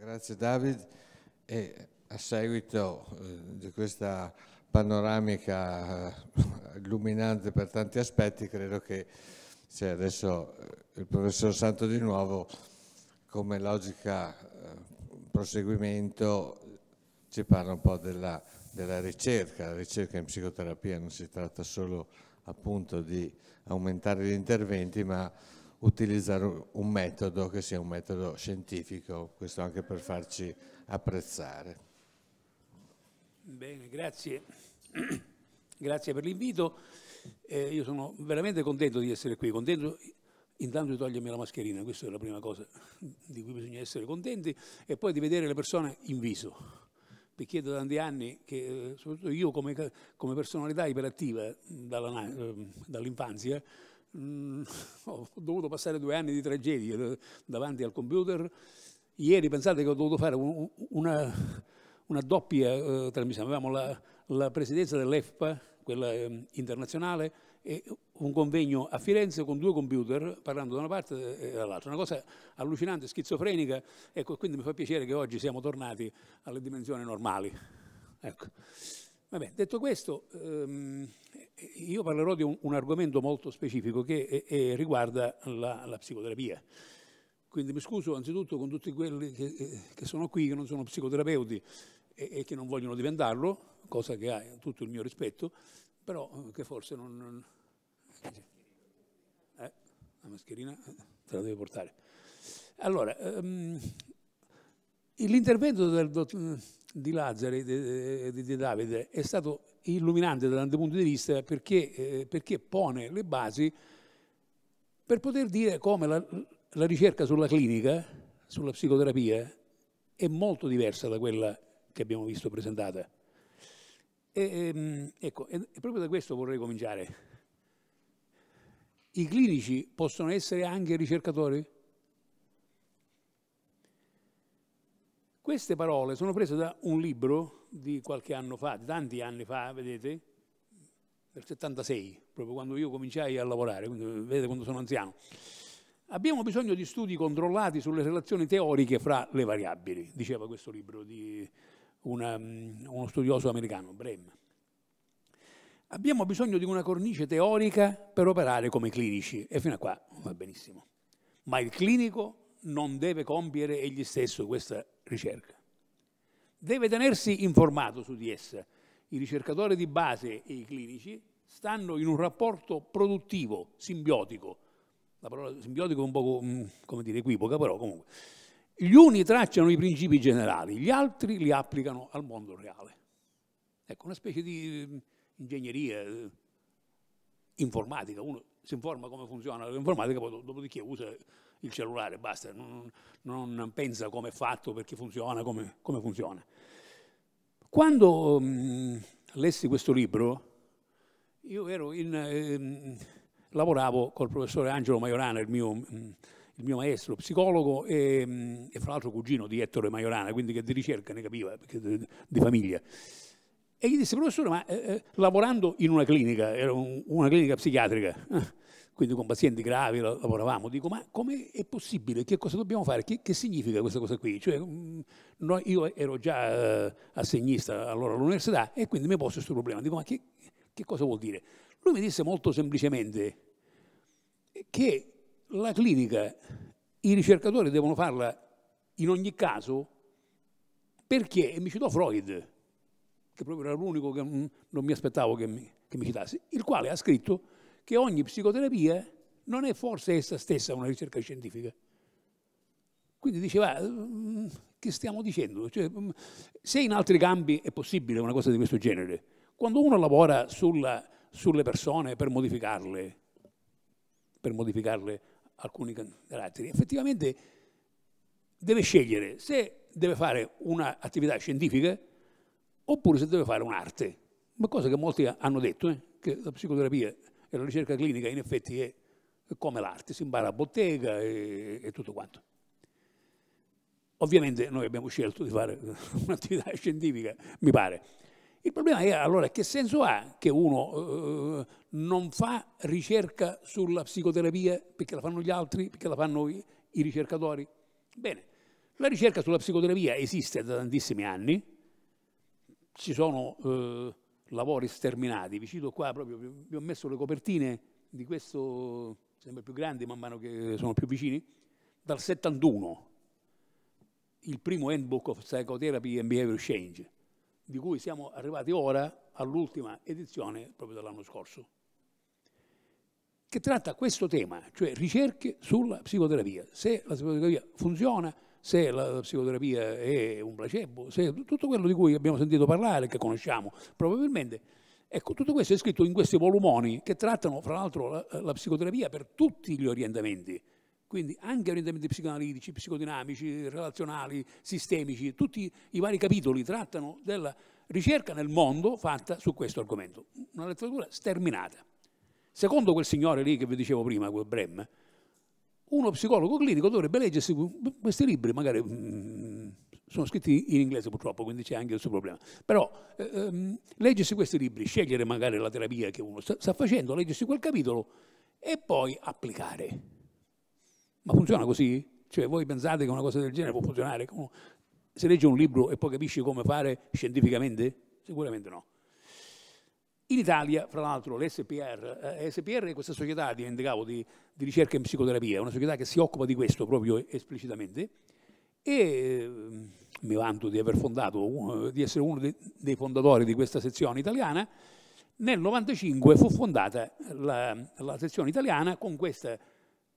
Grazie David. E a seguito eh, di questa panoramica eh, illuminante per tanti aspetti, credo che cioè adesso eh, il professor Santo di nuovo, come logica proseguimento, ci parla un po' della, della ricerca. La ricerca in psicoterapia non si tratta solo appunto di aumentare gli interventi, ma utilizzare un metodo che sia un metodo scientifico, questo anche per farci apprezzare. Bene, grazie. grazie per l'invito. Eh, io sono veramente contento di essere qui, contento intanto di togliermi la mascherina, questa è la prima cosa di cui bisogna essere contenti, e poi di vedere le persone in viso. Perché da tanti anni, che, eh, soprattutto io come, come personalità iperattiva eh, eh, dall'infanzia, dall mh, mm, ho dovuto passare due anni di tragedie davanti al computer. Ieri pensate che ho dovuto fare un, una, una, doppia eh, trasmissione. Avevamo la, la presidenza dell'EFPA, quella eh, internazionale, e un convegno a Firenze con due computer parlando da una parte e dall'altra. Una cosa allucinante, schizofrenica. Ecco, quindi mi fa piacere che oggi siamo tornati alle dimensioni normali. Ecco. Vabbè, detto questo, ehm, io parlerò di un, un, argomento molto specifico che è, eh, è eh, riguarda la, la, psicoterapia. Quindi mi scuso anzitutto con tutti quelli che, eh, che sono qui, che non sono psicoterapeuti e, e, che non vogliono diventarlo, cosa che ha tutto il mio rispetto, però che forse non... non eh, la mascherina te la devi portare. Allora, ehm, L'intervento di Lazzari e di, di, Davide è stato illuminante dal mio punto di vista perché, eh, perché, pone le basi per poter dire come la, la ricerca sulla clinica, sulla psicoterapia, è molto diversa da quella che abbiamo visto presentata. E, ehm, ecco, e proprio da questo vorrei cominciare. I clinici possono essere anche ricercatori? Queste parole sono prese da un libro di qualche anno fa, di tanti anni fa, vedete, del 76, proprio quando io cominciai a lavorare, quindi vedete quando sono anziano. Abbiamo bisogno di studi controllati sulle relazioni teoriche fra le variabili, diceva questo libro di una, mm, uno studioso americano, Brehm. Abbiamo bisogno di una cornice teorica per operare come clinici, e fino a qua va benissimo. Ma il clinico non deve compiere egli stesso questa ricerca. Deve tenersi informato su di essa. I ricercatori di base e i clinici stanno in un rapporto produttivo, simbiotico. La parola simbiotico è un po' mm, come dire equivoca, però comunque. Gli uni tracciano i principi generali, gli altri li applicano al mondo reale. Ecco, una specie di mm, ingegneria eh, informatica. Uno si informa come funziona l'informatica, poi dopodiché usa il cellulare, basta, non, non pensa come è fatto, perché funziona, come, come funziona. Quando mh, mm, lessi questo libro, io ero in, eh, lavoravo col professore Angelo Maiorana, il mio, mh, mm, il mio maestro, psicologo e, mh, mm, e, fra l'altro cugino di Ettore Maiorana, quindi che di ricerca ne capiva, di, di famiglia. E gli disse, professore, ma eh, eh, lavorando in una clinica, era un, una clinica psichiatrica, eh, quindi con pazienti gravi lavoravamo, dico ma come è possibile, che cosa dobbiamo fare, che, che significa questa cosa qui? Cioè, mm, no, io ero già eh, assegnista allora all'università e quindi mi posto questo problema, dico ma che, che cosa vuol dire? Lui mi disse molto semplicemente che la clinica i ricercatori devono farla in ogni caso perché, e mi citò Freud, che proprio era l'unico che mm, non mi aspettavo che mi, che mi citasse, il quale ha scritto che ogni psicoterapia non è forse essa stessa una ricerca scientifica. Quindi diceva, eh, mm, che stiamo dicendo? Cioè, mm, se in altri campi è possibile una cosa di questo genere, quando uno lavora sulla, sulle persone per modificarle, per modificarle alcuni caratteri, effettivamente deve scegliere se deve fare un'attività scientifica oppure se deve fare un'arte. Una cosa che molti hanno detto, eh, che la psicoterapia e la ricerca clinica in effetti è come l'arte, si impara a bottega e, e tutto quanto. Ovviamente noi abbiamo scelto di fare un'attività scientifica, mi pare. Il problema è allora che senso ha che uno eh, non fa ricerca sulla psicoterapia perché la fanno gli altri, perché la fanno i, i ricercatori? Bene, la ricerca sulla psicoterapia esiste da tantissimi anni, ci sono eh, lavori sterminati. Vi cito qua proprio, vi ho messo le copertine di questo, sempre più grandi man mano che sono più vicini, dal 71, il primo handbook of psychotherapy and Behavioral change, di cui siamo arrivati ora all'ultima edizione proprio dell'anno scorso, che tratta questo tema, cioè ricerche sulla psicoterapia. Se la psicoterapia funziona, se la psicoterapia è un placebo, se tutto quello di cui abbiamo sentito parlare, che conosciamo, probabilmente. Ecco, tutto questo è scritto in questi volumoni che trattano, fra l'altro, la, la psicoterapia per tutti gli orientamenti quindi anche orientamenti psicoanalitici, psicodinamici, relazionali, sistemici, tutti i vari capitoli trattano della ricerca nel mondo fatta su questo argomento. Una letteratura sterminata. Secondo quel signore lì che vi dicevo prima, quel Brem, uno psicologo clinico dovrebbe leggersi questi libri, magari mm, sono scritti in inglese purtroppo, quindi c'è anche il suo problema, però eh, ehm, leggersi questi libri, scegliere magari la terapia che uno sta, sta facendo, leggersi quel capitolo e poi applicare. Ma funziona così? Cioè voi pensate che una cosa del genere può funzionare? Se legge un libro e poi capisci come fare scientificamente? Sicuramente no. In Italia, fra l'altro, l'SPR, eh, SPR è questa società, di, di, di ricerca in psicoterapia, è una società che si occupa di questo proprio esplicitamente e ehm, mi vanto di aver fondato, eh, di essere uno dei fondatori di questa sezione italiana. Nel 1995 fu fondata la, la, sezione italiana con questa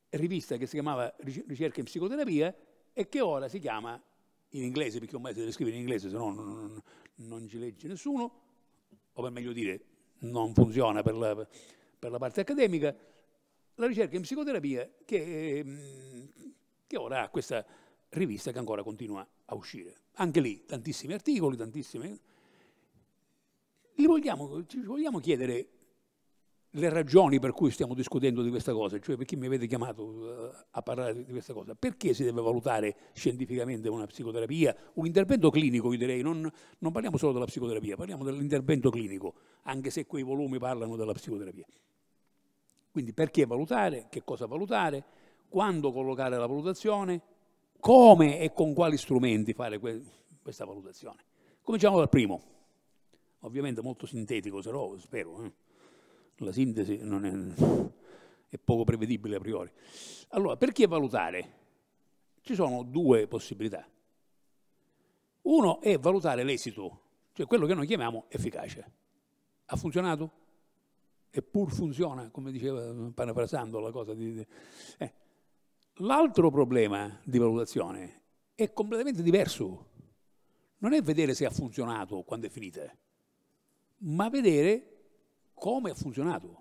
rivista che si chiamava Ricerca in Psicoterapia e che ora si chiama in inglese, perché ormai si deve scrivere in inglese, se no non, non, non ci legge nessuno, o per meglio dire non funziona per la, per la parte accademica, la ricerca in psicoterapia che, ehm, che ora ha questa rivista che ancora continua a uscire. Anche lì tantissimi articoli, tantissime... Li vogliamo, ci vogliamo chiedere le ragioni per cui stiamo discutendo di questa cosa, cioè perché mi avete chiamato eh, a parlare di questa cosa, perché si deve valutare scientificamente una psicoterapia, un intervento clinico, io direi, non, non parliamo solo della psicoterapia, parliamo dell'intervento clinico, anche se quei volumi parlano della psicoterapia. Quindi perché valutare, che cosa valutare, quando collocare la valutazione, come e con quali strumenti fare que questa valutazione. Cominciamo dal primo, ovviamente molto sintetico, se spero. Eh la sintesi è, è poco prevedibile a priori. Allora, perché valutare? Ci sono due possibilità. Uno è valutare l'esito, cioè quello che noi chiamiamo efficacia. Ha funzionato? Eppur funziona, come diceva, parafrasando la cosa. Di... Eh. L'altro problema di valutazione è completamente diverso. Non è vedere se ha funzionato quando è finita, ma vedere come ha funzionato.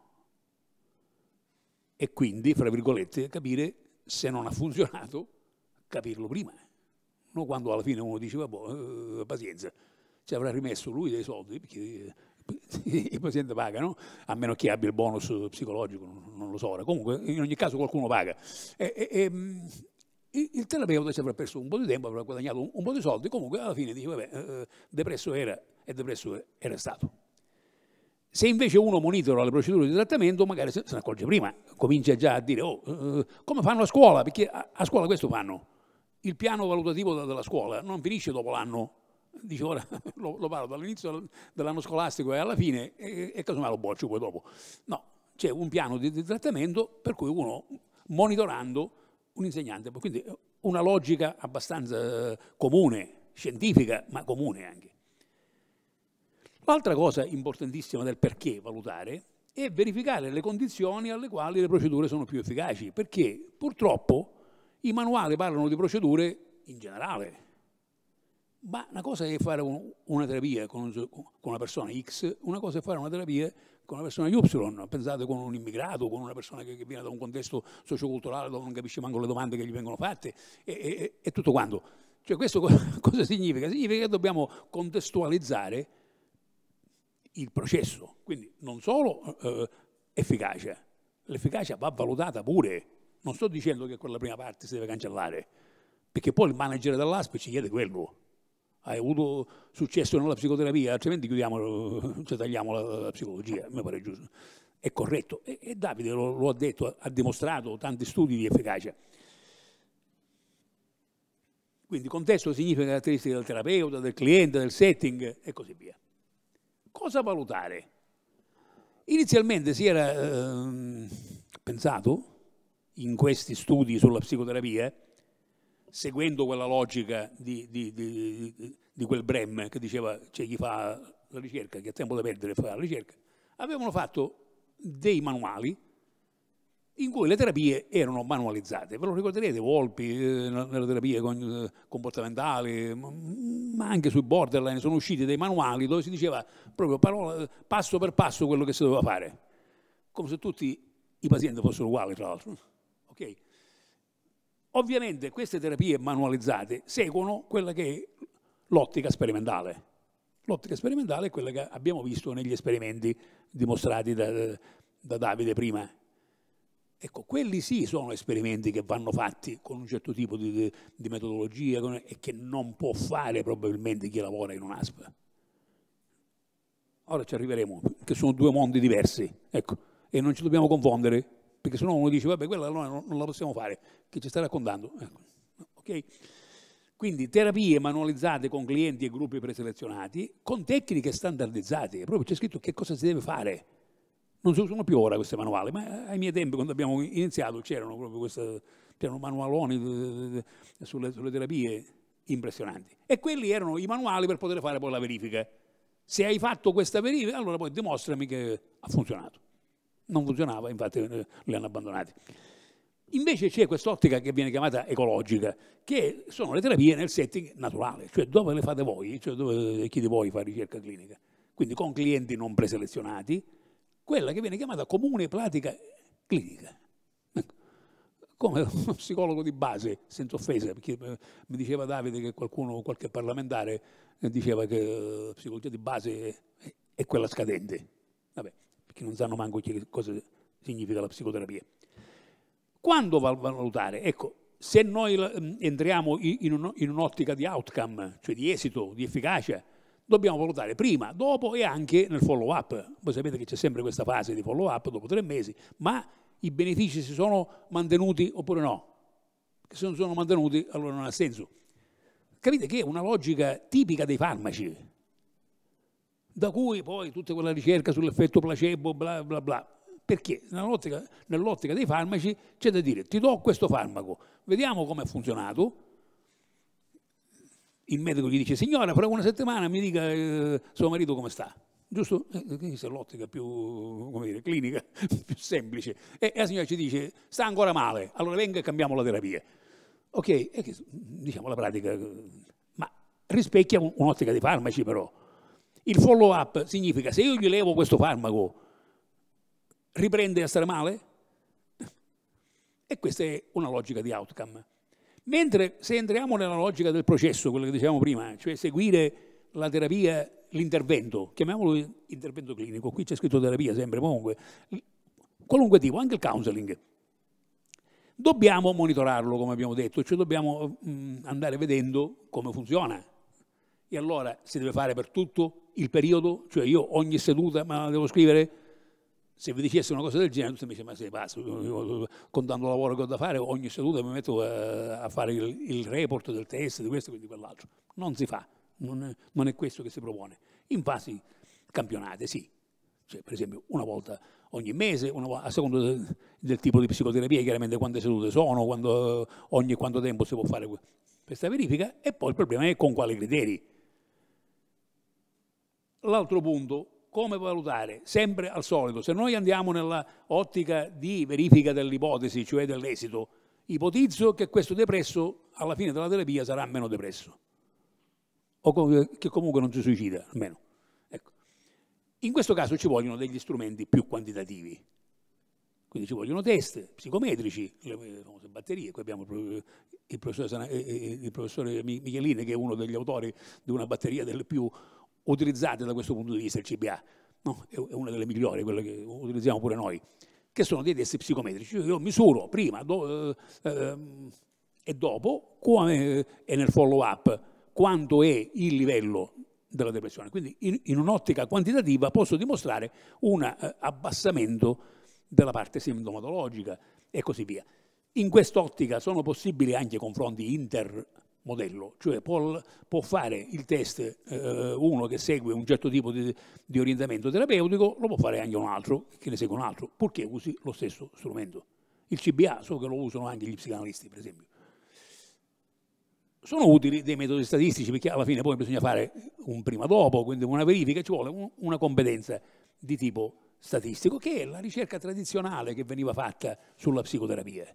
E quindi, fra virgolette, capire se non ha funzionato, capirlo prima. Non quando alla fine uno dice, vabbè, boh, eh, pazienza, ci avrà rimesso lui dei soldi, perché eh, il paziente paga, no? a meno che abbia il bonus psicologico, non lo so ora. Comunque, in ogni caso qualcuno paga. E, e, e, il terapeuta ci avrà perso un po' di tempo, avrà guadagnato un, un po' di soldi, comunque alla fine dice, vabbè, eh, depresso era e depresso era stato. Se invece uno monitora le procedure di trattamento, magari se ne accorge prima, comincia già a dire, oh, eh, eh, come fanno a scuola? Perché a, a, scuola questo fanno. Il piano valutativo della scuola non finisce dopo l'anno. Dice ora, lo, lo parlo dall'inizio dell'anno scolastico e alla fine, e, e casomai lo boccio poi dopo. No, c'è un piano di, di trattamento per cui uno, monitorando un insegnante, quindi una logica abbastanza eh, comune, scientifica, ma comune anche. Altra cosa importantissima del perché valutare è verificare le condizioni alle quali le procedure sono più efficaci, perché purtroppo i manuali parlano di procedure in generale, ma una cosa è fare un, una terapia con, con, una persona X, una cosa è fare una terapia con una persona Y, pensate con un immigrato, con una persona che, che viene da un contesto socioculturale dove non capisce manco le domande che gli vengono fatte e, e, e tutto quanto. Cioè questo cosa significa? Significa che dobbiamo contestualizzare il processo, quindi non solo eh, eh, efficacia, l'efficacia va valutata pure, non sto dicendo che quella prima parte si deve cancellare, perché poi il manager dell'ASP ci chiede quello, hai avuto successo nella psicoterapia, altrimenti chiudiamo, cioè tagliamo la, la psicologia, mi pare giusto, è corretto e, e Davide lo, lo, ha detto, ha dimostrato tanti studi di efficacia. Quindi contesto significa caratteristiche del terapeuta, del cliente, del setting e così via. Cosa valutare? Inizialmente si era eh, pensato, in questi studi sulla psicoterapia, seguendo quella logica di, di, di, di quel Brem che diceva c'è cioè chi fa la ricerca, che ha tempo da perdere fa la ricerca, avevano fatto dei manuali in cui le terapie erano manualizzate. Ve lo ricorderete, Volpi, eh, nelle terapie con, eh, comportamentali, ma anche sui borderline, sono usciti dei manuali dove si diceva proprio parola, passo per passo quello che si doveva fare, come se tutti i pazienti fossero uguali, tra l'altro. Okay. Ovviamente queste terapie manualizzate seguono quella che è l'ottica sperimentale. L'ottica sperimentale è quella che abbiamo visto negli esperimenti dimostrati da, da Davide prima Ecco, quelli sì sono esperimenti che vanno fatti con un certo tipo di, di metodologia con, e che non può fare probabilmente chi lavora in un'ASP. Ora ci arriveremo, che sono due mondi diversi, ecco, e non ci dobbiamo confondere, perché sennò uno dice, vabbè, quella allora non, non la possiamo fare, che ci sta raccontando. Ecco. Okay? Quindi terapie manualizzate con clienti e gruppi preselezionati, con tecniche standardizzate, proprio c'è scritto che cosa si deve fare non si usano più ora questi manuali, ma eh, ai miei tempi quando abbiamo iniziato c'erano proprio queste, c'erano manualoni eh, eh, sulle, sulle terapie impressionanti. E quelli erano i manuali per poter fare poi la verifica. Se hai fatto questa verifica, allora poi dimostrami che ha funzionato. Non funzionava, infatti li hanno abbandonati. Invece c'è quest'ottica che viene chiamata ecologica, che sono le terapie nel setting naturale, cioè dove le fate voi, cioè dove chi di voi fa ricerca clinica. Quindi con clienti non preselezionati, quella che viene chiamata comune pratica clinica. Ecco, come un psicologo di base, senza offesa, perché mi diceva Davide che qualcuno, qualche parlamentare, eh, diceva che la eh, psicologia di base è quella scadente. Vabbè, perché non sanno manco che cosa significa la psicoterapia. Quando va a valutare? Ecco, se noi mm, entriamo in un'ottica di outcome, cioè di esito, di efficacia, dobbiamo valutare prima, dopo e anche nel follow up. Voi sapete che c'è sempre questa fase di follow up dopo tre mesi, ma i benefici si sono mantenuti oppure no? Se non sono mantenuti allora non ha senso. Capite che è una logica tipica dei farmaci, da cui poi tutta quella ricerca sull'effetto placebo, bla bla bla. Perché nell'ottica, nell dei farmaci c'è da dire ti do questo farmaco, vediamo come ha funzionato, il medico gli dice, signora, fra una settimana mi dica eh, suo marito come sta. Giusto? Eh, eh questa è l'ottica più dire, clinica, più semplice. E, e, la signora ci dice, sta ancora male, allora venga e cambiamo la terapia. Ok, e che, diciamo la pratica, ma rispecchia un'ottica di farmaci però. Il follow up significa, se io gli levo questo farmaco, riprende a stare male? E questa è una logica di outcome. Mentre se entriamo nella logica del processo, quello che dicevamo prima, cioè seguire la terapia, l'intervento, chiamiamolo intervento clinico, qui c'è scritto terapia sempre, comunque, qualunque tipo, anche il counseling, dobbiamo monitorarlo, come abbiamo detto, cioè dobbiamo mh, mm, andare vedendo come funziona. E allora si deve fare per tutto il periodo, cioè io ogni seduta me la devo scrivere se vi dicessi una cosa del genere, tutti mi dice: Ma sei pazzo, con tanto lavoro che ho da fare, ogni seduta mi metto eh, a, fare il, il, report del test, di questo e di quell'altro. Non si fa, non è, non è, questo che si propone. In fasi campionate, sì. Cioè, per esempio, una volta ogni mese, volta, a seconda del, del, tipo di psicoterapia, chiaramente quante sedute sono, quando, ogni quanto tempo si può fare questa verifica, e poi il problema è con quali criteri. L'altro punto come valutare? Sempre al solito, se noi andiamo nell'ottica di verifica dell'ipotesi, cioè dell'esito, ipotizzo che questo depresso alla fine della terapia sarà meno depresso, o che comunque non si suicida, almeno. Ecco. In questo caso ci vogliono degli strumenti più quantitativi, quindi ci vogliono test psicometrici, le famose batterie, qui abbiamo il professore, il professore eh, eh, Michelini che è uno degli autori di una batteria delle più utilizzate da questo punto di vista il CBA, no? è una delle migliori, quella che utilizziamo pure noi, che sono dei test psicometrici. Io misuro prima do, eh, ehm, e dopo come eh, è nel follow-up quanto è il livello della depressione. Quindi in, in un'ottica quantitativa posso dimostrare un eh, abbassamento della parte sintomatologica e così via. In quest'ottica sono possibili anche confronti inter modello, cioè può, può fare il test eh, uno che segue un certo tipo di, di, orientamento terapeutico, lo può fare anche un altro che ne segue un altro, purché usi lo stesso strumento. Il CBA so che lo usano anche gli psicanalisti, per esempio. Sono utili dei metodi statistici perché alla fine poi bisogna fare un prima dopo, quindi una verifica, ci vuole un, una competenza di tipo statistico, che è la ricerca tradizionale che veniva fatta sulla psicoterapia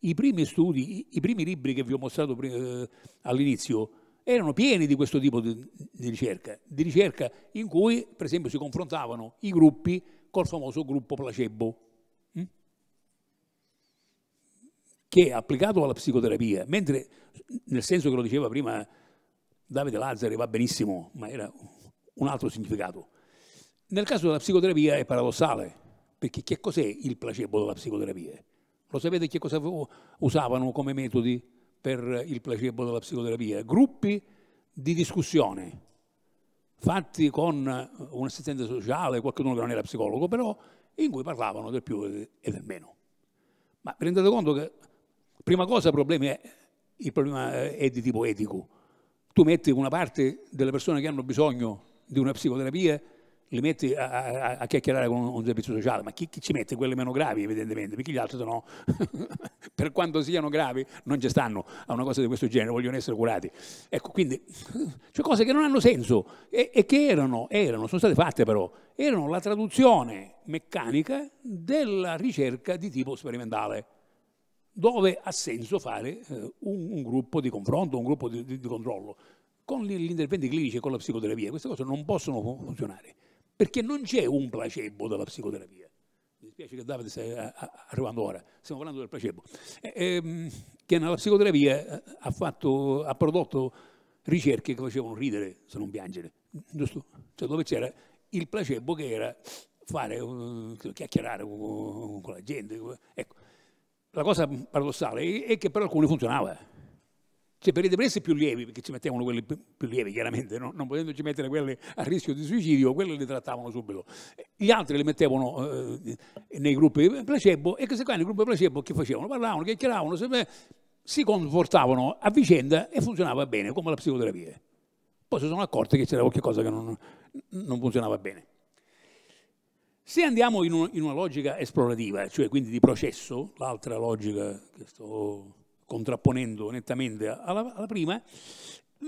i primi studi, i primi libri che vi ho mostrato eh, all'inizio erano pieni di questo tipo di, di, ricerca, di ricerca in cui per esempio si confrontavano i gruppi col famoso gruppo placebo, mm? che è applicato alla psicoterapia, mentre nel senso che lo diceva prima Davide Lazzari va benissimo, ma era un altro significato, nel caso della psicoterapia è paradossale, perché che cos'è il placebo della psicoterapia? Lo sapete che cosa usavano come metodi per il placebo della psicoterapia? Gruppi di discussione fatti con un assistente sociale, qualcuno che non era psicologo, però in cui parlavano del più e del meno. Ma vi rendete conto che prima cosa il problema è, il problema è di tipo etico. Tu metti una parte delle persone che hanno bisogno di una psicoterapia li metti a, a, a chiacchierare con un servizio sociale, ma chi, chi, ci mette quelle meno gravi evidentemente, perché gli altri sono, per quanto siano gravi, non ci stanno a una cosa di questo genere, vogliono essere curati. Ecco, quindi, cioè cose che non hanno senso e, e che erano, erano, sono state fatte però, erano la traduzione meccanica della ricerca di tipo sperimentale dove ha senso fare eh, un, un, gruppo di confronto, un gruppo di, di, di controllo. Con gli interventi clinici e con la psicoterapia queste cose non possono funzionare perché non c'è un placebo della psicoterapia. Mi dispiace che Davide stia eh, arrivando ora, stiamo parlando del placebo, eh, ehm, che nella psicoterapia eh, ha, fatto, ha, prodotto ricerche che facevano ridere se non piangere, giusto? Cioè dove c'era il placebo che era fare, chiacchierare con, la gente. Ecco. La cosa paradossale è che per alcuni funzionava, cioè, per i depressi più lievi, perché ci mettevano quelli più lievi chiaramente, no? non potendoci mettere quelli a rischio di suicidio, quelli li trattavano subito. Gli altri li mettevano eh, nei gruppi placebo e questi qua nei gruppi placebo che facevano? Parlavano, chiacchieravano, si confortavano a vicenda e funzionava bene, come la psicoterapia. Poi si sono accorti che c'era qualcosa che non, non funzionava bene. Se andiamo in, un, in una logica esplorativa, cioè quindi di processo, l'altra logica che sto contrapponendo nettamente alla, alla prima,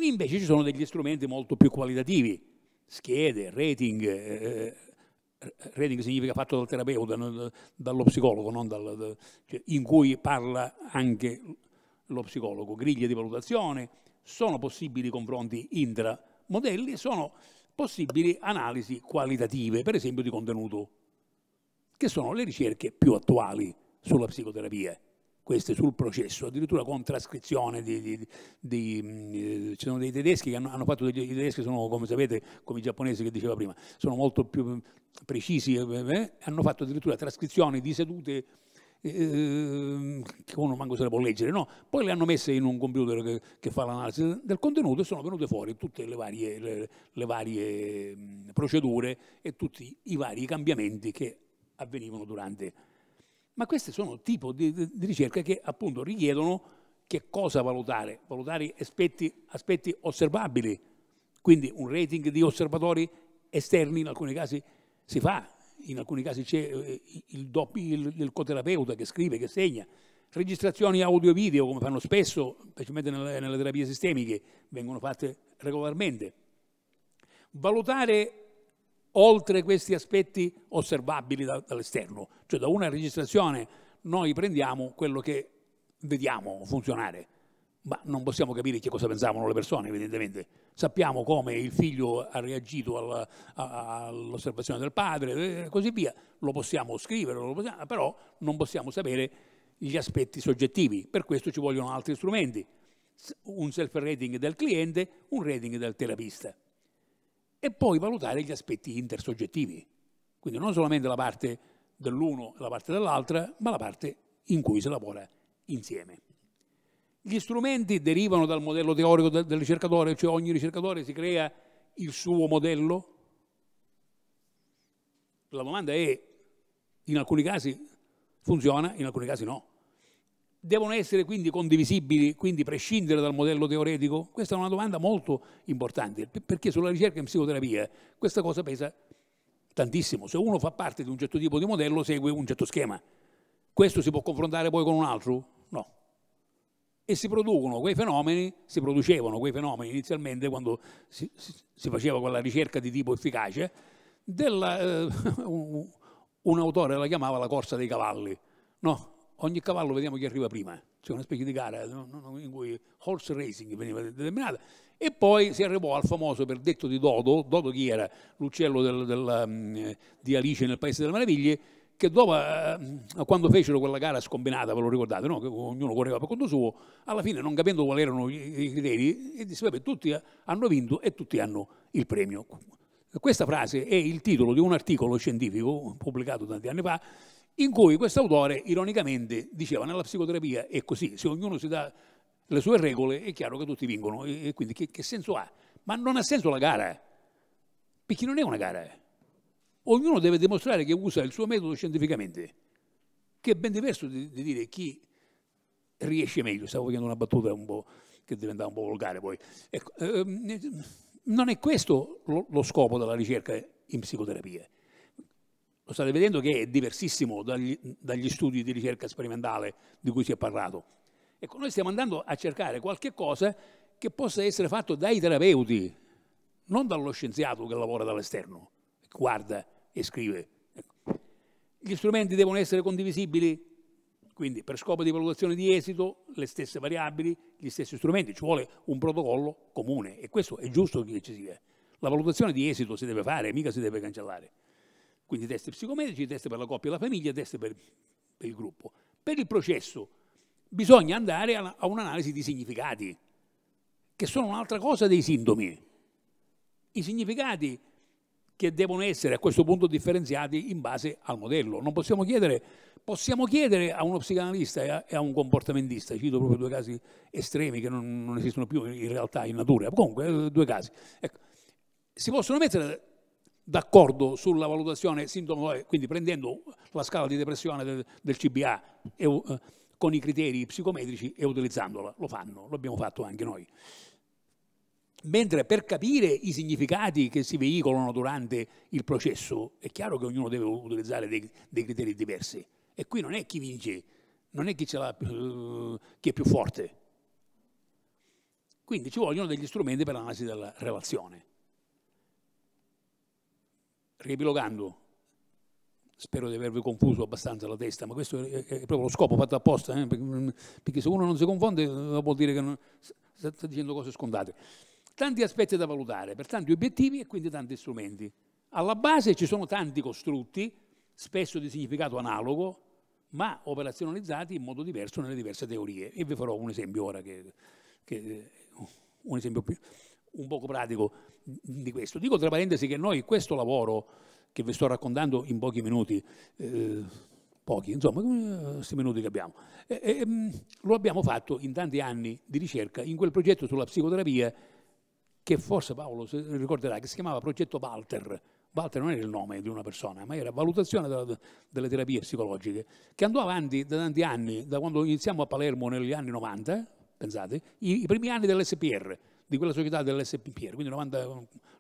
invece ci sono degli strumenti molto più qualitativi, schede, rating, eh, eh rating significa fatto dal terapeuta, non, dallo psicologo, non dal, da, cioè, in cui parla anche lo psicologo, griglie di valutazione, sono possibili confronti intramodelli, sono possibili analisi qualitative, per esempio di contenuto, che sono le ricerche più attuali sulla psicoterapia queste sul processo, addirittura con trascrizione di, di, di, mm, eh, ci sono dei tedeschi che hanno, hanno, fatto degli, i tedeschi sono come sapete come i giapponesi che diceva prima, sono molto più mm, precisi, eh, eh, eh, hanno fatto addirittura trascrizioni di sedute eh, che uno manco se le può leggere, no? poi le hanno messe in un computer che, che fa l'analisi del contenuto e sono venute fuori tutte le varie, le, le varie mm, procedure e tutti i vari cambiamenti che avvenivano durante ma questi sono tipi di, di, di ricerche che appunto richiedono che cosa valutare, valutare aspetti, aspetti osservabili, quindi un rating di osservatori esterni in alcuni casi si fa, in alcuni casi c'è eh, il, doppi, il, il coterapeuta che scrive, che segna, registrazioni audio-video come fanno spesso, specialmente nelle, nelle terapie sistemiche, vengono fatte regolarmente. Valutare oltre questi aspetti osservabili da, dall'esterno. Cioè da una registrazione noi prendiamo quello che vediamo funzionare, ma non possiamo capire che cosa pensavano le persone evidentemente. Sappiamo come il figlio ha reagito all'osservazione del padre e così via, lo possiamo scrivere, lo possiamo, però non possiamo sapere gli aspetti soggettivi, per questo ci vogliono altri strumenti, un self-rating del cliente, un rating del terapista e poi valutare gli aspetti intersoggettivi, quindi non solamente la parte dell'uno e la parte dell'altra, ma la parte in cui si lavora insieme. Gli strumenti derivano dal modello teorico del, del ricercatore, cioè ogni ricercatore si crea il suo modello? La domanda è, in alcuni casi funziona, in alcuni casi no devono essere quindi condivisibili, quindi prescindere dal modello teoretico? Questa è una domanda molto importante, perché sulla ricerca in psicoterapia questa cosa pesa tantissimo. Se uno fa parte di un certo tipo di modello, segue un certo schema. Questo si può confrontare poi con un altro? No. E si producono quei fenomeni, si producevano quei fenomeni inizialmente quando si, si faceva quella ricerca di tipo efficace, della, eh, un, un autore la chiamava la corsa dei cavalli, no? ogni cavallo vediamo chi arriva prima, c'è una specie di gara in cui horse racing veniva determinata, e poi si arrivò al famoso verdetto di Dodo, Dodo chi era? L'uccello del, del, mm, di Alice nel Paese delle Meraviglie, che dopo, eh, quando fecero quella gara scombinata, ve lo ricordate, no? che ognuno correva per conto suo, alla fine non capendo quali erano i criteri, disse, vabbè, tutti hanno vinto e tutti hanno il premio. Questa frase è il titolo di un articolo scientifico pubblicato tanti anni fa in cui questo autore ironicamente diceva nella psicoterapia è così, se ognuno si dà le sue regole è chiaro che tutti vincono e, quindi che, che senso ha? Ma non ha senso la gara, eh. perché non è una gara. Eh. Ognuno deve dimostrare che usa il suo metodo scientificamente, che è ben diverso di, di dire chi riesce meglio. Stavo facendo una battuta un po' che diventava un po' volgare poi. Ecco, ehm, non è questo lo, lo scopo della ricerca in psicoterapia lo state vedendo che è diversissimo dagli, dagli, studi di ricerca sperimentale di cui si è parlato. Ecco, noi stiamo andando a cercare qualche cosa che possa essere fatto dai terapeuti, non dallo scienziato che lavora dall'esterno, guarda e scrive. Ecco. Gli strumenti devono essere condivisibili, quindi per scopo di valutazione di esito, le stesse variabili, gli stessi strumenti, ci vuole un protocollo comune e questo è giusto che ci sia. La valutazione di esito si deve fare, mica si deve cancellare. Quindi test psicometrici, test per la coppia e la famiglia, test per, per il gruppo. Per il processo bisogna andare a, a un'analisi di significati, che sono un'altra cosa dei sintomi. I significati che devono essere a questo punto differenziati in base al modello. Non possiamo chiedere, possiamo chiedere a uno psicanalista e a, un comportamentista, cito proprio due casi estremi che non, non esistono più in realtà in natura, comunque due casi. Ecco. Si possono mettere d'accordo sulla valutazione sintomologica, eh, quindi prendendo la scala di depressione del, del CBA e, eh, con i criteri psicometrici e utilizzandola, lo fanno, lo abbiamo fatto anche noi. Mentre per capire i significati che si veicolano durante il processo, è chiaro che ognuno deve utilizzare dei, dei criteri diversi. E qui non è chi vince, non è chi, eh, chi è più forte. Quindi ci vogliono degli strumenti per l'analisi della relazione riepilogando, spero di avervi confuso abbastanza la testa, ma questo è, proprio lo scopo fatto apposta, eh? perché se uno non si confonde eh, vuol dire che non, sta dicendo cose scontate. Tanti aspetti da valutare, per tanti obiettivi e quindi tanti strumenti. Alla base ci sono tanti costrutti, spesso di significato analogo, ma operazionalizzati in modo diverso nelle diverse teorie. E vi farò un esempio ora, che, che, eh, un esempio più, un poco pratico di questo. Dico tra parentesi che noi questo lavoro che vi sto raccontando in pochi minuti, eh, pochi, insomma, eh, questi minuti che abbiamo, eh, eh, mm, lo abbiamo fatto in tanti anni di ricerca in quel progetto sulla psicoterapia che forse Paolo ricorderà, che si chiamava Progetto Walter. Walter non era il nome di una persona, ma era valutazione della, delle terapie psicologiche, che andò avanti da tanti anni, da quando iniziamo a Palermo negli anni 90, eh, pensate, i, i primi anni dell'SPR, di quella società dell'SPPR, quindi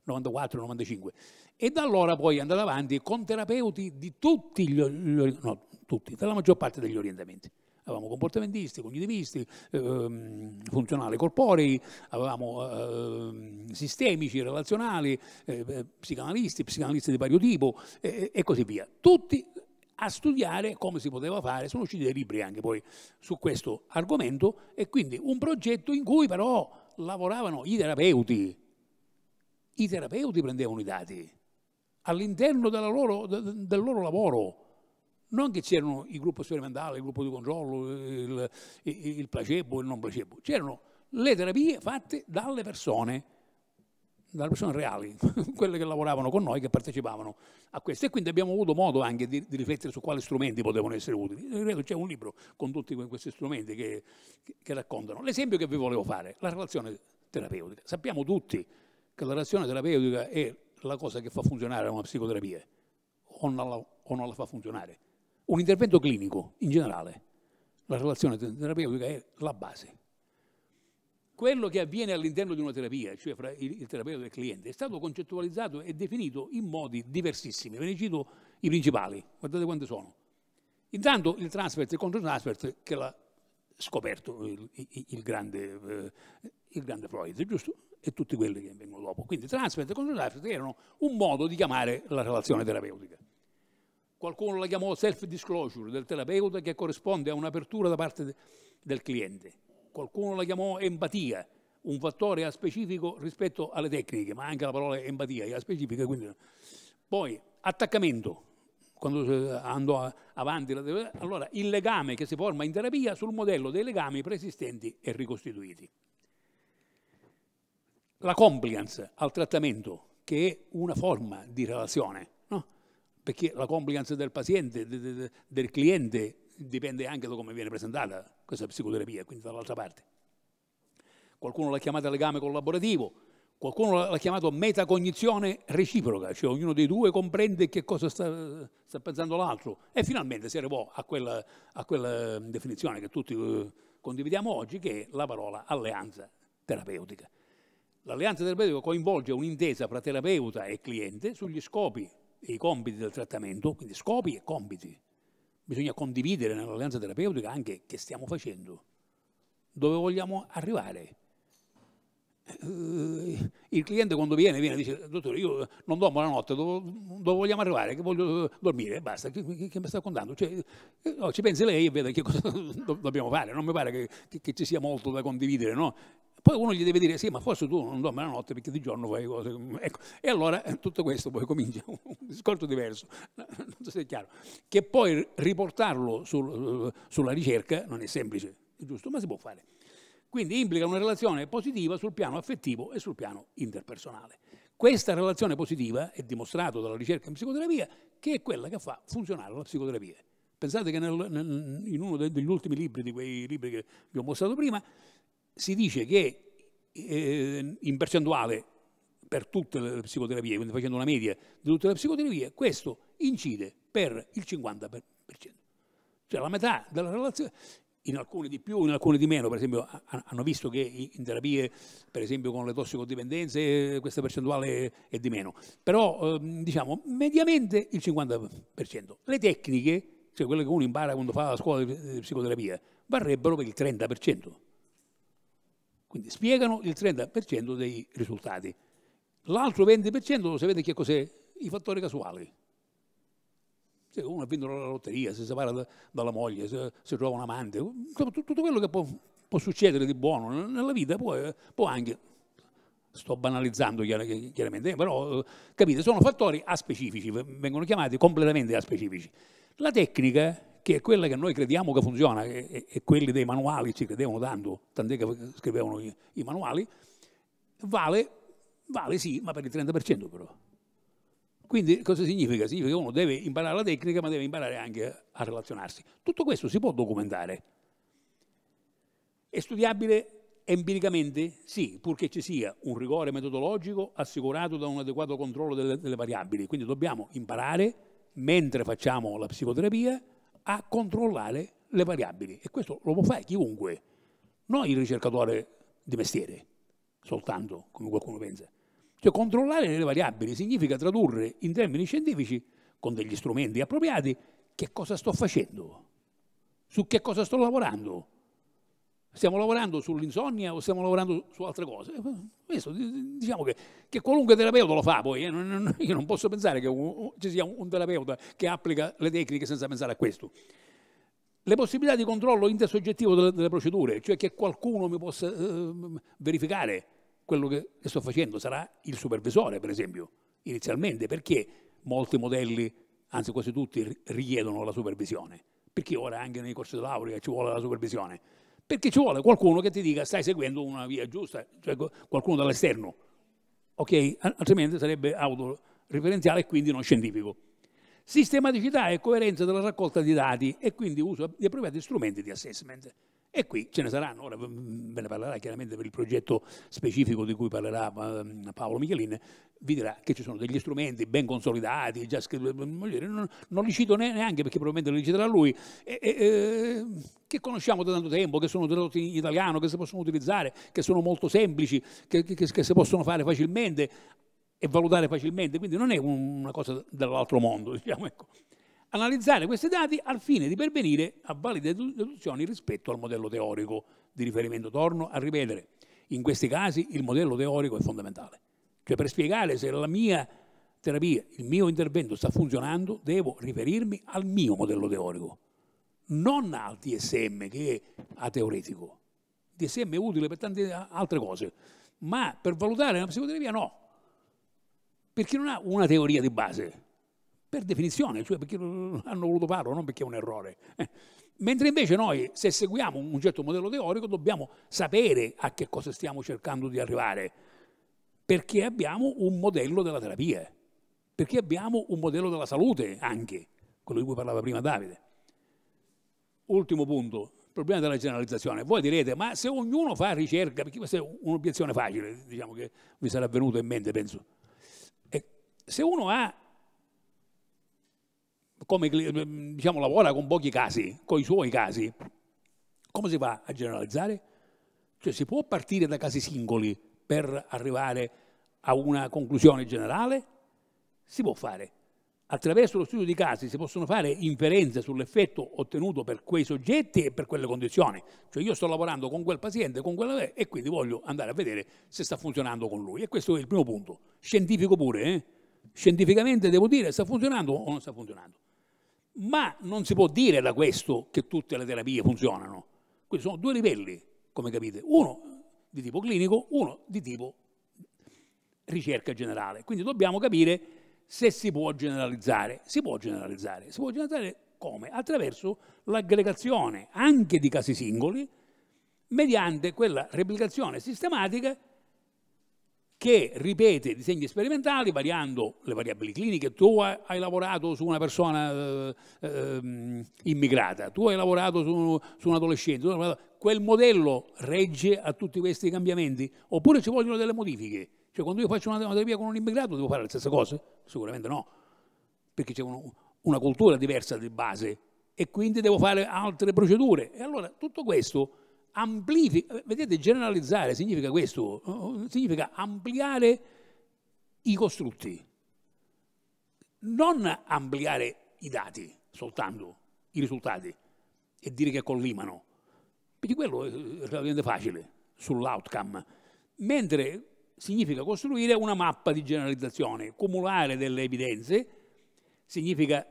94, 95. E da allora poi è andata avanti con terapeuti di tutti gli, no, tutti, della maggior parte degli orientamenti. Avevamo comportamentisti, cognitivisti, ehm, funzionali corporei, avevamo ehm, sistemici, relazionali, eh, eh psicanalisti, psicanalisti di vario tipo eh, e così via. Tutti a studiare come si poteva fare, sono usciti dei libri anche poi su questo argomento e quindi un progetto in cui però lavoravano i terapeuti. I terapeuti prendevano i dati all'interno loro, del loro lavoro. Non che c'erano il gruppo sperimentale, il gruppo di controllo, il, il placebo e il non placebo. C'erano le terapie fatte dalle persone dalle persone reali, quelle che lavoravano con noi, che partecipavano a questo. E quindi abbiamo avuto modo anche di, di riflettere su quali strumenti potevano essere utili. c'è un libro con tutti questi strumenti che, che raccontano. L'esempio che vi volevo fare, la relazione terapeutica. Sappiamo tutti che la relazione terapeutica è la cosa che fa funzionare una psicoterapia o non la, o non la fa funzionare. Un intervento clinico in generale, la relazione terapeutica è la base quello che avviene all'interno di una terapia, cioè fra il, il terapeuta e il cliente, è stato concettualizzato e definito in modi diversissimi. Ve ne cito i principali, guardate quante sono. Intanto il transfert e il controtransfert che l'ha scoperto il, il, il grande, eh, grande, Freud, giusto? E tutti quelli che vengono dopo. Quindi transfert e controtransfert erano un modo di chiamare la relazione terapeutica. Qualcuno la chiamò self-disclosure del terapeuta che corrisponde a un'apertura da parte de, del cliente qualcuno la chiamò empatia, un fattore specifico rispetto alle tecniche, ma anche la parola empatia è specifica. Quindi... Poi attaccamento, quando andò avanti, allora il legame che si forma in terapia sul modello dei legami preesistenti e ricostituiti. La compliance al trattamento, che è una forma di relazione, no? perché la compliance del paziente, del cliente dipende anche da come viene presentata questa psicoterapia, quindi dall'altra parte. Qualcuno l'ha chiamata legame collaborativo, qualcuno l'ha chiamato metacognizione reciproca, cioè ognuno dei due comprende che cosa sta, sta pensando l'altro e finalmente si arrivò a quella, a quella definizione che tutti eh, condividiamo oggi, che è la parola alleanza terapeutica. L'alleanza terapeutica coinvolge un'intesa fra terapeuta e cliente sugli scopi e i compiti del trattamento, quindi scopi e compiti bisogna condividere nell'alleanza terapeutica anche che stiamo facendo, dove vogliamo arrivare. Eh, il cliente quando viene, viene e dice, dottore, io non dormo la notte, dove, dove vogliamo arrivare? Che voglio dormire, basta, che, che, che mi sta contando? Cioè, eh, no, ci pensi lei e vede che cosa dobbiamo fare, non mi pare che, che ci sia molto da condividere, no? Poi uno gli deve dire, sì, ma forse tu non dormi la notte perché di giorno fai cose. Ecco. E allora eh, tutto questo poi comincia un discorso diverso, non so se è chiaro. Che poi riportarlo sul, sulla ricerca non è semplice, è giusto, ma si può fare. Quindi implica una relazione positiva sul piano affettivo e sul piano interpersonale. Questa relazione positiva è dimostrata dalla ricerca in psicoterapia che è quella che fa funzionare la psicoterapia. Pensate che nel, nel, in uno degli ultimi libri, di quei libri che vi ho mostrato prima, si dice che eh, in percentuale per tutte le psicoterapie, quindi facendo una media di tutte le psicoterapie, questo incide per il 50%. Cioè la metà della relazione, in alcune di più, in alcune di meno, per esempio hanno visto che in terapie, per esempio con le tossicodipendenze, questa percentuale è di meno, però ehm, diciamo mediamente il 50%. Le tecniche, cioè quelle che uno impara quando fa la scuola di eh, psicoterapia, varrebbero per il 30%. Quindi spiegano il 30% dei risultati. L'altro 20% lo sapete che cos'è? I fattori casuali. Se uno ha vinto la lotteria, si separa da, dalla moglie, se, se, trova un amante, insomma tutto quello che può, può succedere di buono nella vita può, può anche sto banalizzando chiaramente, eh, però eh, capite, sono fattori aspecifici, vengono chiamati completamente aspecifici. La tecnica che è quella che noi crediamo che funziona, e, e quelli dei manuali ci credevano tanto, tant'è che scrivevano i, i manuali, vale, vale sì, ma per il 30% però. Quindi cosa significa? Significa che uno deve imparare la tecnica, ma deve imparare anche a relazionarsi. Tutto questo si può documentare. È studiabile empiricamente? Sì, purché ci sia un rigore metodologico assicurato da un adeguato controllo delle, delle variabili. Quindi dobbiamo imparare, mentre facciamo la psicoterapia, a controllare le variabili e questo lo può fare chiunque, non il ricercatore di mestiere soltanto, come qualcuno pensa. Cioè controllare le variabili significa tradurre in termini scientifici, con degli strumenti appropriati, che cosa sto facendo, su che cosa sto lavorando, Stiamo lavorando sull'insonnia o stiamo lavorando su altre cose? Questo, diciamo che, che, qualunque terapeuta lo fa poi, eh? non, io non posso pensare che un, ci sia un, un terapeuta che applica le tecniche senza pensare a questo. Le possibilità di controllo intersoggettivo delle, delle procedure, cioè che qualcuno mi possa eh, verificare quello che, che sto facendo, sarà il supervisore per esempio, inizialmente, perché molti modelli, anzi quasi tutti, richiedono la supervisione, perché ora anche nei corsi di laurea ci vuole la supervisione perché ci vuole qualcuno che ti dica stai seguendo una via giusta, cioè qualcuno dall'esterno. Ok? Altrimenti sarebbe autoreferenziale e quindi non scientifico. Sistematicità e coerenza della raccolta di dati e quindi uso di appropriati strumenti di assessment. E qui ce ne saranno, ora ve mm, ne parlerà chiaramente per il progetto specifico di cui parlerà mm, Paolo Michelin, vi dirà che ci sono degli strumenti ben consolidati, già scritti, mm, non, non, li cito neanche perché probabilmente li citerà lui, e, e, che conosciamo da tanto tempo, che sono tradotti in italiano, che si possono utilizzare, che sono molto semplici, che, che, che si possono fare facilmente e valutare facilmente, quindi non è una cosa dall'altro mondo, diciamo. Ecco analizzare questi dati al fine di pervenire a valide deduzioni rispetto al modello teorico di riferimento. Torno a ripetere, in questi casi il modello teorico è fondamentale. Cioè per spiegare se la mia terapia, il mio intervento sta funzionando, devo riferirmi al mio modello teorico, non al DSM che è ateoretico. Il DSM è utile per tante altre cose, ma per valutare la psicoterapia no, perché non ha una teoria di base per definizione, cioè perché hanno voluto farlo, non perché è un errore. Eh. Mentre invece noi, se seguiamo un certo modello teorico, dobbiamo sapere a che cosa stiamo cercando di arrivare, perché abbiamo un modello della terapia, perché abbiamo un modello della salute anche, quello di cui parlava prima Davide. Ultimo punto, il problema della generalizzazione. Voi direte, ma se ognuno fa ricerca, perché questa è un'obiezione facile, diciamo che vi sarà venuta in mente, penso, e se uno ha come, ehm, ehm, diciamo, lavora con pochi casi, con i suoi casi, come si fa a generalizzare? Cioè si può partire da casi singoli per arrivare a una conclusione generale? Si può fare. Attraverso lo studio di casi si possono fare inferenze sull'effetto ottenuto per quei soggetti e per quelle condizioni. Cioè io sto lavorando con quel paziente, con quella e quindi voglio andare a vedere se sta funzionando con lui. E questo è il primo punto. Scientifico pure, eh? Scientificamente devo dire sta funzionando o non sta funzionando. Ma non si può dire da questo che tutte le terapie funzionano. Questi sono due livelli, come capite, uno di tipo clinico, uno di tipo ricerca generale. Quindi dobbiamo capire se si può generalizzare. Si può generalizzare. Si può generalizzare come? Attraverso l'aggregazione anche di casi singoli mediante quella replicazione sistematica che ripete disegni sperimentali variando le variabili cliniche. Tu hai lavorato su una persona eh, ehm, immigrata, tu hai lavorato su, su un adolescente, lavorato... quel modello regge a tutti questi cambiamenti? Oppure ci vogliono delle modifiche? Cioè quando io faccio una, una terapia con un immigrato devo fare le stesse cose? Sicuramente no, perché c'è uno, una cultura diversa di base e quindi devo fare altre procedure. E allora tutto questo amplifica, vedete generalizzare significa questo, significa ampliare i costrutti, non ampliare i dati soltanto, i risultati, e dire che collimano, perché quello è relativamente facile sull'outcome, mentre significa costruire una mappa di generalizzazione, cumulare delle evidenze, significa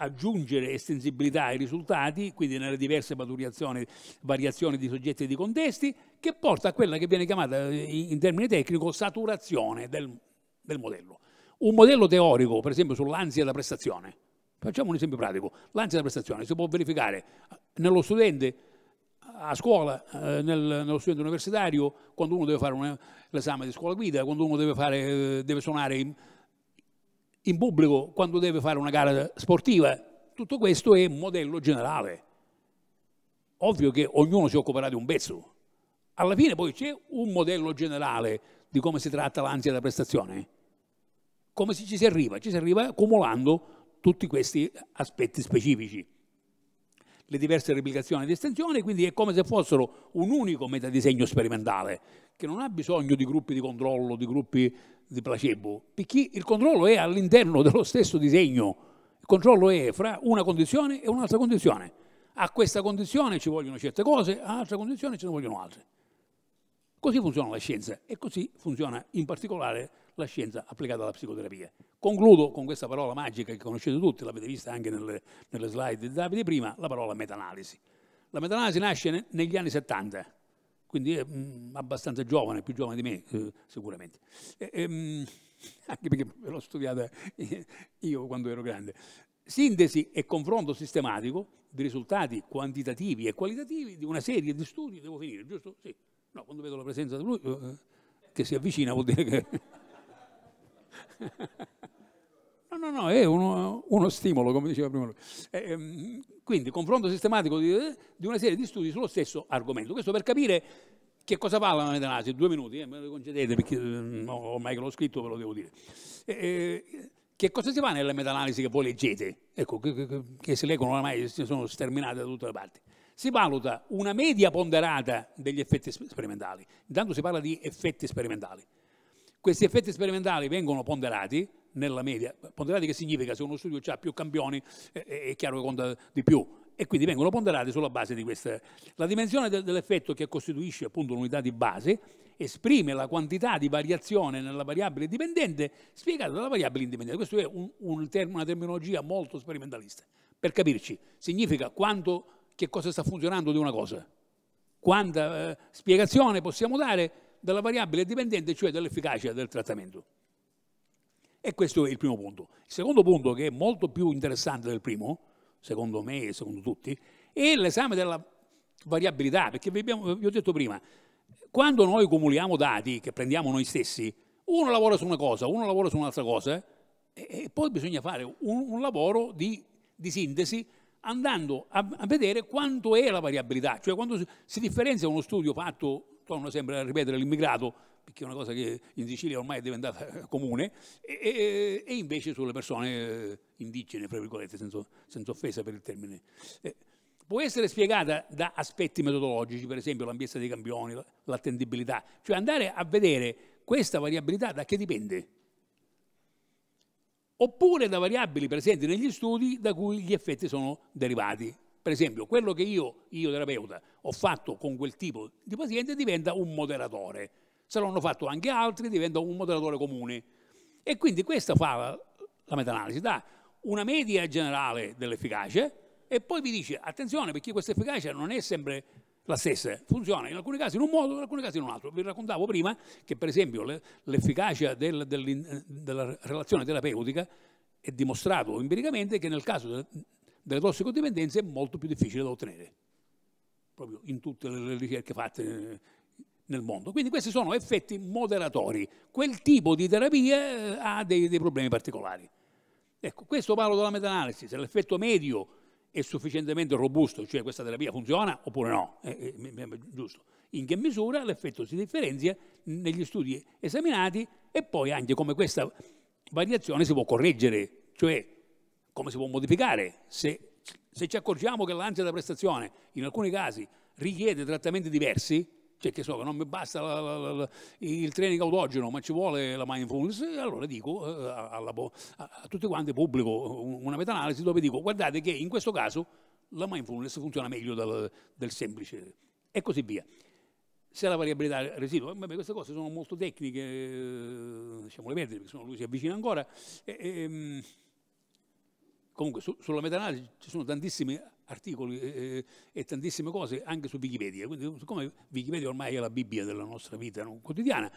aggiungere estensibilità ai risultati, quindi nelle diverse variazioni di soggetti e di contesti, che porta a quella che viene chiamata eh, in termini tecnico saturazione del, del modello. Un modello teorico, per esempio sull'ansia da prestazione, facciamo un esempio pratico, l'ansia da prestazione si può verificare nello studente a scuola, eh, nel, nello studente universitario, quando uno deve fare un, l'esame di scuola guida, quando uno deve, fare, eh, deve suonare... In, in pubblico quando deve fare una gara sportiva. Tutto questo è un modello generale. Ovvio che ognuno si occuperà di un pezzo. Alla fine poi c'è un modello generale di come si tratta l'ansia da prestazione. Come ci si arriva? Ci si arriva accumulando tutti questi aspetti specifici. Le diverse replicazioni di estensione, quindi è come se fossero un unico metadisegno sperimentale, che non ha bisogno di gruppi di controllo, di gruppi di placebo, perché il controllo è all'interno dello stesso disegno, il controllo è fra una condizione e un'altra condizione. A questa condizione ci vogliono certe cose, a un'altra condizione ce ne vogliono altre. Così funziona la scienza e così funziona in particolare la scienza applicata alla psicoterapia. Concludo con questa parola magica che conoscete tutti, l'avete vista anche nelle, nelle slide di Davide prima, la parola metanalisi. La metanalisi nasce negli anni 70 quindi è eh, mh, mm, abbastanza giovane, più giovane di me eh, sicuramente, e, e, ehm, mh, anche perché l'ho studiata eh, io quando ero grande. Sintesi e confronto sistematico di risultati quantitativi e qualitativi di una serie di studi, devo finire, giusto? Sì. No, quando vedo la presenza di lui eh, che si avvicina vuol dire che... No, no, no, è uno, uno stimolo, come diceva prima lui. Eh, ehm, quindi confronto sistematico di, di, una serie di studi sullo stesso argomento. Questo per capire che cosa parla la analisi, due minuti, eh, me lo concedete perché no, ehm, ormai che l'ho scritto ve lo devo dire. Eh, eh che cosa si fa nella metanalisi che voi leggete? Ecco, che, che, che si leggono ormai, sono sterminate da tutte le parti. Si valuta una media ponderata degli effetti sperimentali. Intanto si parla di effetti sperimentali. Questi effetti sperimentali vengono ponderati nella media. Ponderati che significa? Se uno studio ha più campioni eh, eh, è chiaro che conta di più e quindi vengono ponderati sulla base di questa. La dimensione dell'effetto che costituisce appunto l'unità di base esprime la quantità di variazione nella variabile dipendente spiegata dalla variabile indipendente. Questa è un, un term, una terminologia molto sperimentalista. Per capirci, significa quanto, che cosa sta funzionando di una cosa, quanta eh, spiegazione possiamo dare della variabile dipendente, cioè dell'efficacia del trattamento. E questo è il primo punto. Il secondo punto, che è molto più interessante del primo, secondo me e secondo tutti, è l'esame della variabilità, perché vi, abbiamo, vi ho detto prima, quando noi cumuliamo dati che prendiamo noi stessi, uno lavora su una cosa, uno lavora su un'altra cosa, e, poi bisogna fare un, un lavoro di, di, sintesi andando a, a, vedere quanto è la variabilità, cioè quando si, si differenzia uno studio fatto, torno sempre a ripetere, l'immigrato perché è una cosa che in Sicilia ormai è diventata comune, e, e invece sulle persone eh, indigene, fra virgolette, senza, senza offesa per il termine. Eh, può essere spiegata da aspetti metodologici, per esempio l'ampiezza dei campioni, l'attendibilità, cioè andare a vedere questa variabilità da che dipende oppure da variabili presenti negli studi da cui gli effetti sono derivati. Per esempio, quello che io, io terapeuta, ho fatto con quel tipo di paziente diventa un moderatore se l'hanno fatto anche altri, diventa un moderatore comune. E quindi questa fa la meta-analisi, dà una media generale dell'efficacia e poi vi dice, attenzione perché questa efficacia non è sempre la stessa, funziona in alcuni casi in un modo, in alcuni casi in un altro. Vi raccontavo prima che per esempio l'efficacia del, del, della relazione terapeutica è dimostrato empiricamente che nel caso delle tossicodipendenze è molto più difficile da ottenere, proprio in tutte le ricerche fatte nel mondo. Quindi questi sono effetti moderatori. Quel tipo di terapia eh, ha dei, dei problemi particolari. Ecco, questo parlo della meta-analisi, se l'effetto medio è sufficientemente robusto, cioè questa terapia funziona oppure no, eh, eh, giusto. In che misura l'effetto si differenzia negli studi esaminati e poi anche come questa variazione si può correggere, cioè come si può modificare. Se, se ci accorgiamo che l'ansia da prestazione in alcuni casi richiede trattamenti diversi, cioè che so, non mi basta la, la, la, il training autogeno, ma ci vuole la mindfulness, allora dico eh, a, a, a, a tutti quanti pubblico una meta-analisi dove dico guardate che in questo caso la mindfulness funziona meglio dal, del semplice e così via. Se la variabilità residua, beh, queste cose sono molto tecniche, diciamo eh, le perdere perché sennò lui si avvicina ancora. E, e, ehm, comunque su, sulla meta-analisi ci sono tantissimi articoli eh, eh, e tantissime cose anche su Wikipedia. Quindi, siccome Wikipedia ormai è la Bibbia della nostra vita quotidiana,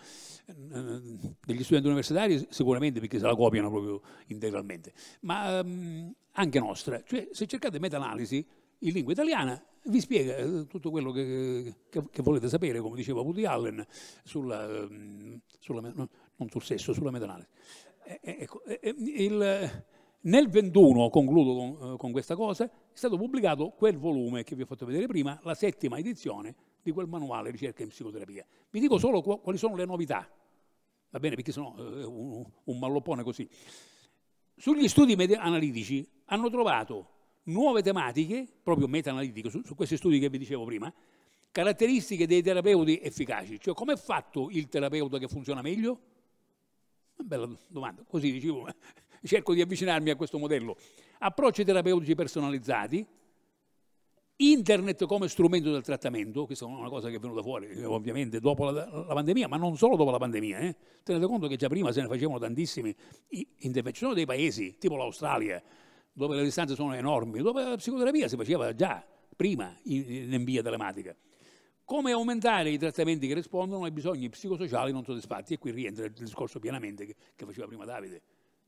eh, eh, degli studenti universitari sicuramente perché se la copiano proprio integralmente, ma ehm, anche nostra. Cioè, se cercate meta-analisi in lingua italiana, vi spiega eh, tutto quello che, che, che volete sapere, come diceva Woody Allen, sulla, ehm, sulla, non sul sesso, sulla meta-analisi. Eh, ecco, il, nel 21, concludo con, con questa cosa, è stato pubblicato quel volume che vi ho fatto vedere prima, la settima edizione di quel manuale ricerca in psicoterapia. Vi dico mm. solo quali sono le novità, va bene, perché sono eh, un, un malloppone così. Sugli studi analitici hanno trovato nuove tematiche, proprio meta-analitiche, su, su questi studi che vi dicevo prima, caratteristiche dei terapeuti efficaci, cioè com'è fatto il terapeuta che funziona meglio? Una bella domanda, così dicevo, cerco di avvicinarmi a questo modello approcci terapeutici personalizzati, internet come strumento del trattamento, questa è una cosa che è venuta fuori ovviamente dopo la, la pandemia, ma non solo dopo la pandemia, eh. tenete conto che già prima se ne facevano tantissimi, ci sono dei paesi tipo l'Australia dove le distanze sono enormi, dove la psicoterapia si faceva già prima in, in via telematica. Come aumentare i trattamenti che rispondono ai bisogni psicosociali non soddisfatti? E qui rientra il discorso pienamente che, che faceva prima Davide.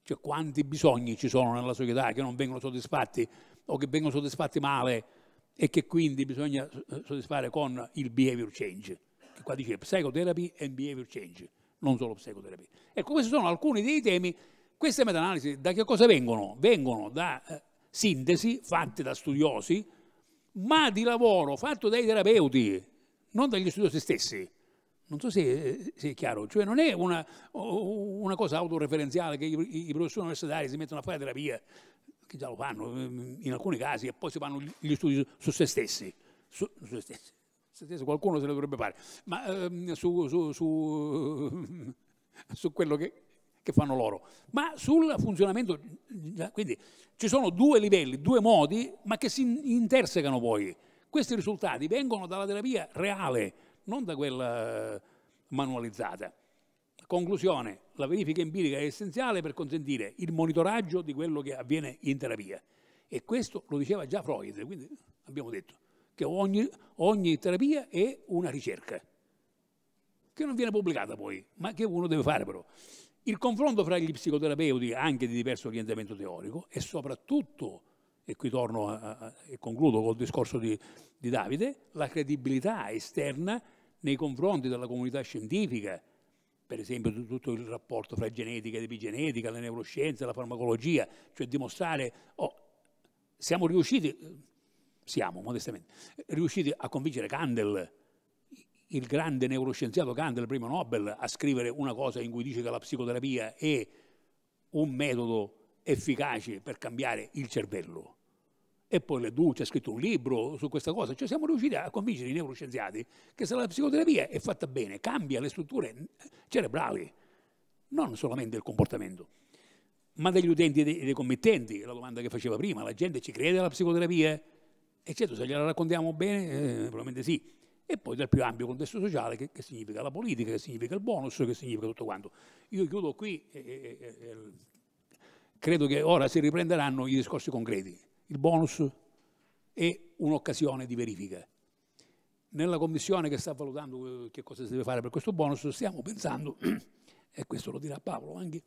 Cioè quanti bisogni ci sono nella società che non vengono soddisfatti o che vengono soddisfatti male e che quindi bisogna eh, soddisfare con il behavior change. Che qua dice psychotherapy and behavior change, non solo psychotherapy. Ecco, questi sono alcuni dei temi. Queste meta-analisi da che cosa vengono? Vengono da eh, sintesi fatte da studiosi, ma di lavoro fatto dai terapeuti, non dagli studiosi stessi. Non so se, se, è chiaro, cioè non è una, una cosa autoreferenziale che i, i, professori universitari si mettono a fare terapia, che già lo fanno ehm, in alcuni casi, e poi si fanno gli studi su, se stessi. Su, su se stessi. Se stessi qualcuno se lo dovrebbe fare, ma ehm, su, su, quello che, che, fanno loro. Ma sul funzionamento, quindi ci sono due livelli, due modi, ma che si intersecano poi. Questi risultati vengono dalla terapia reale, non da quella eh, manualizzata. Conclusione, la verifica empirica è essenziale per consentire il monitoraggio di quello che avviene in terapia. E questo lo diceva già Freud, quindi abbiamo detto che ogni, ogni terapia è una ricerca, che non viene pubblicata poi, ma che uno deve fare però. Il confronto fra gli psicoterapeuti, anche di diverso orientamento teorico, e soprattutto e qui torno a, a, e concludo col discorso di, di Davide, la credibilità esterna nei confronti della comunità scientifica, per esempio tutto il rapporto fra genetica ed epigenetica, le neuroscienze, la farmacologia, cioè dimostrare, oh, siamo riusciti, siamo modestamente, riusciti a convincere Kandel, il grande neuroscienziato Kandel, primo Nobel, a scrivere una cosa in cui dice che la psicoterapia è un metodo efficaci per cambiare il cervello. E poi Leduc ha scritto un libro su questa cosa, cioè siamo riusciti a convincere i neuroscienziati che se la psicoterapia è fatta bene, cambia le strutture cerebrali, non solamente il comportamento, ma degli utenti e dei, committenti, la domanda che faceva prima, la gente ci crede alla psicoterapia? E certo, se gliela raccontiamo bene, eh, probabilmente sì. E poi dal più ampio contesto sociale, che, che, significa la politica, che significa il bonus, che significa tutto quanto. Io chiudo qui. Eh, eh, eh, eh credo che ora si riprenderanno i discorsi concreti. Il bonus è un'occasione di verifica. Nella commissione che sta valutando eh, che cosa si deve fare per questo bonus stiamo pensando, e questo lo dirà Paolo anche,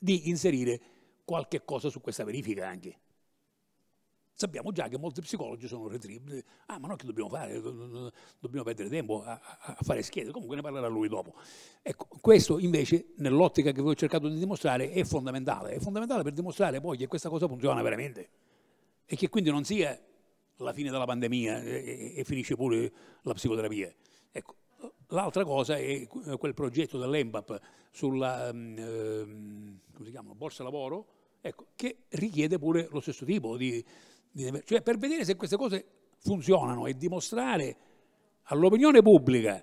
di inserire qualche cosa su questa verifica anche. Sappiamo già che molti psicologi sono retribuiti. Ah, ma noi che dobbiamo fare? Dobbiamo perdere tempo a, a fare schede. Comunque ne parlerà lui dopo. Ecco, questo invece, nell'ottica che vi ho cercato di dimostrare, è fondamentale. È fondamentale per dimostrare poi che questa cosa funziona veramente. E che quindi non sia la fine della pandemia e, e finisce pure la psicoterapia. Ecco, L'altra cosa è quel progetto dell'EMBAP sulla ehm, chiama, borsa lavoro, ecco, che richiede pure lo stesso tipo di, cioè per vedere se queste cose funzionano e dimostrare all'opinione pubblica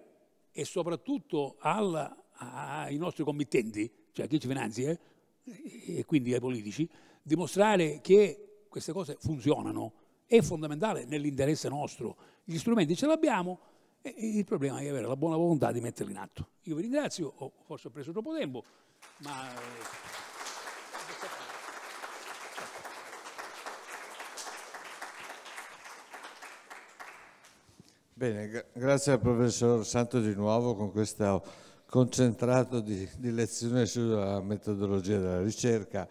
e soprattutto alla, ai nostri committenti, cioè a chi ci finanzia eh, e quindi ai politici, dimostrare che queste cose funzionano è fondamentale nell'interesse nostro. Gli strumenti ce l'abbiamo, il problema è avere la buona volontà di metterli in atto. Io vi ringrazio, forse ho preso troppo tempo, ma... Eh, Bene, grazie al professor Santo di nuovo con questo concentrato di, di lezione sulla metodologia della ricerca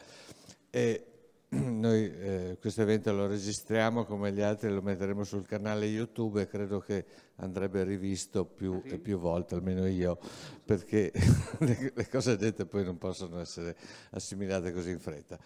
e noi eh, questo evento lo registriamo come gli altri lo metteremo sul canale YouTube e credo che andrebbe rivisto più e più volte, almeno io, perché le, le cose dette poi non possono essere assimilate così in fretta.